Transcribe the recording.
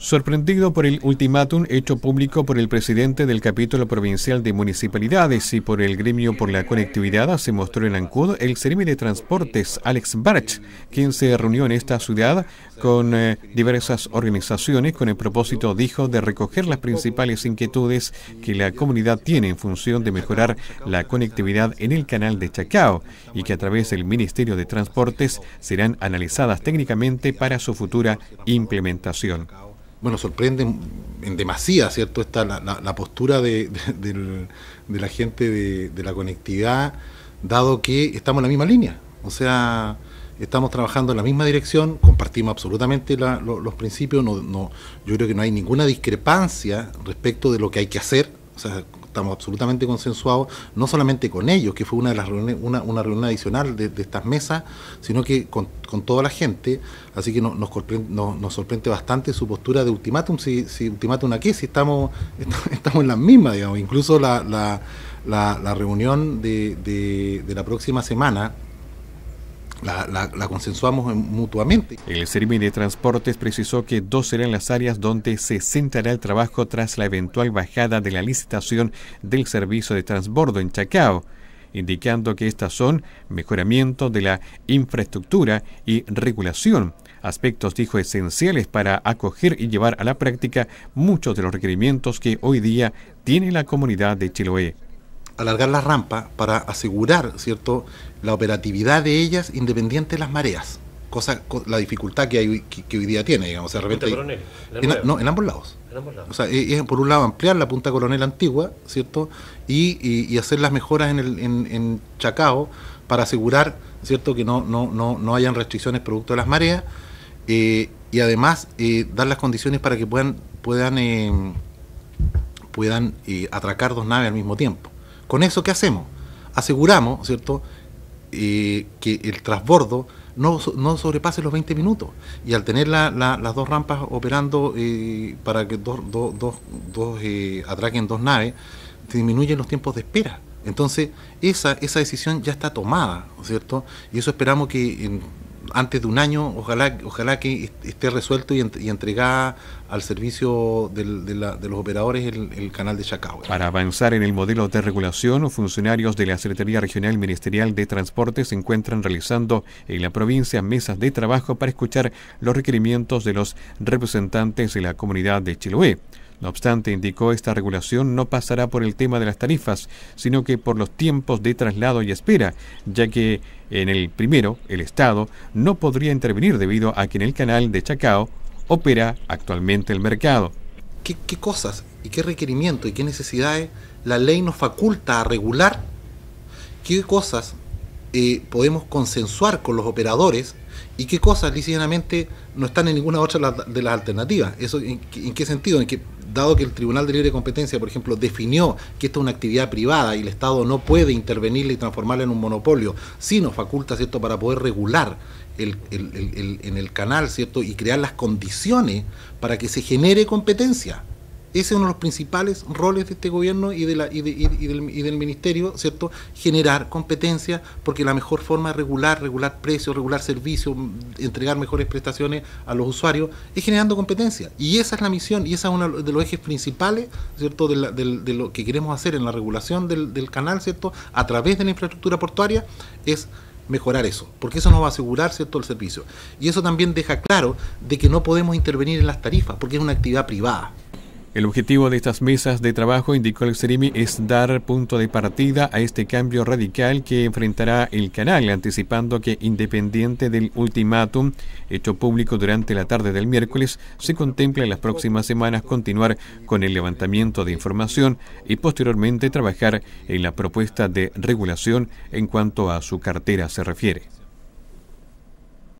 Sorprendido por el ultimátum hecho público por el presidente del capítulo provincial de municipalidades y por el gremio por la conectividad, se mostró en Ancud el seremi de transportes Alex Barch, quien se reunió en esta ciudad con eh, diversas organizaciones con el propósito, dijo, de recoger las principales inquietudes que la comunidad tiene en función de mejorar la conectividad en el canal de Chacao y que a través del Ministerio de Transportes serán analizadas técnicamente para su futura implementación bueno, sorprende en demasía, ¿cierto? Está la, postura de, la gente de, la conectividad, dado que estamos en la misma línea. O sea, estamos trabajando en la misma dirección, compartimos absolutamente los principios, no, yo creo que no hay ninguna discrepancia respecto de lo que hay que hacer o sea, estamos absolutamente consensuados, no solamente con ellos, que fue una, de las una, reunión adicional de, estas mesas, sino que con, toda la gente. Así que nos, sorprende, bastante su postura de ultimátum, si, si ultimátum a qué, si estamos, estamos en la misma, digamos. Incluso la, reunión de la próxima semana, la, consensuamos mutuamente. El Servicio de Transportes precisó que dos serán las áreas donde se centrará el trabajo tras la eventual bajada de la licitación del servicio de transbordo en Chacao indicando que estas son mejoramiento de la infraestructura y regulación, aspectos dijo esenciales para acoger y llevar a la práctica muchos de los requerimientos que hoy día tiene la comunidad de Chiloé alargar la rampa para asegurar cierto la operatividad de ellas independiente de las mareas cosa la dificultad que, hay, que, hoy día tiene digamos en, ambos lados, por un lado ampliar la punta coronel antigua cierto y, hacer las mejoras en, Chacao para asegurar cierto que no no no no hayan restricciones producto de las mareas eh, y además eh, dar las condiciones para que puedan puedan eh, puedan atracar dos naves al mismo tiempo con eso, ¿qué hacemos? Aseguramos, ¿cierto?, eh, que el transbordo no, sobrepase los 20 minutos. Y al tener las dos rampas operando eh, para que dos, dos, dos, eh, atraquen dos naves, disminuyen los tiempos de espera. Entonces, esa, esa decisión ya está tomada, ¿cierto? Y eso esperamos que en antes de un año, ojalá, ojalá que esté resuelto y, entregada al servicio de, los operadores el, el canal de Chacao. Para avanzar en el modelo de regulación, funcionarios de la Secretaría Regional Ministerial de Transporte se encuentran realizando en la provincia mesas de trabajo para escuchar los requerimientos de los representantes de la comunidad de Chiloé. No obstante, indicó, esta regulación no pasará por el tema de las tarifas, sino que por los tiempos de traslado y espera, ya que en el primero, el Estado no podría intervenir debido a que en el canal de Chacao opera actualmente el mercado. ¿Qué, cosas y qué requerimientos y qué necesidades la ley nos faculta a regular? ¿Qué cosas eh, podemos consensuar con los operadores y qué cosas lisinamente no están en ninguna otra de las alternativas. en, qué sentido, en qué...? dado que el Tribunal de Libre Competencia, por ejemplo, definió que esta es una actividad privada y el Estado no puede intervenirle y transformarla en un monopolio, sino faculta, ¿cierto?, para poder regular en el canal, ¿cierto?, y crear las condiciones para que se genere competencia. Ese es uno de los principales roles de este gobierno y, de la, del, ministerio, ¿cierto? Generar competencia, porque la mejor forma de regular, regular precios, regular servicios, entregar mejores prestaciones a los usuarios, es generando competencia. Y esa es la misión y esa es uno de los ejes principales, ¿cierto? De, lo que queremos hacer en la regulación del, del canal, ¿cierto? A través de la infraestructura portuaria, es mejorar eso, porque eso nos va a asegurar cierto el servicio. Y eso también deja claro de que no podemos intervenir en las tarifas, porque es una actividad privada. El objetivo de estas mesas de trabajo, indicó el CERIMI, es dar punto de partida a este cambio radical que enfrentará el canal, anticipando que, independiente del ultimátum hecho público durante la tarde del miércoles, se contempla en las próximas semanas continuar con el levantamiento de información y posteriormente trabajar en la propuesta de regulación en cuanto a su cartera se refiere.